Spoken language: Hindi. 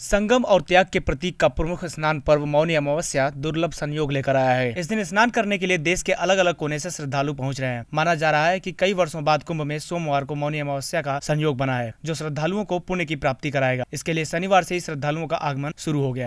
संगम और त्याग के प्रतीक का प्रमुख स्नान पर्व मौनी अमावस्या दुर्लभ संयोग लेकर आया है इस दिन स्नान करने के लिए देश के अलग अलग कोने से श्रद्धालु पहुंच रहे हैं माना जा रहा है कि कई वर्षों बाद कुंभ में सोमवार को मौनी अमावस्या का संयोग बना है जो श्रद्धालुओं को पुण्य की प्राप्ति कराएगा इसके लिए शनिवार से ही श्रद्धालुओं का आगमन शुरू हो गया है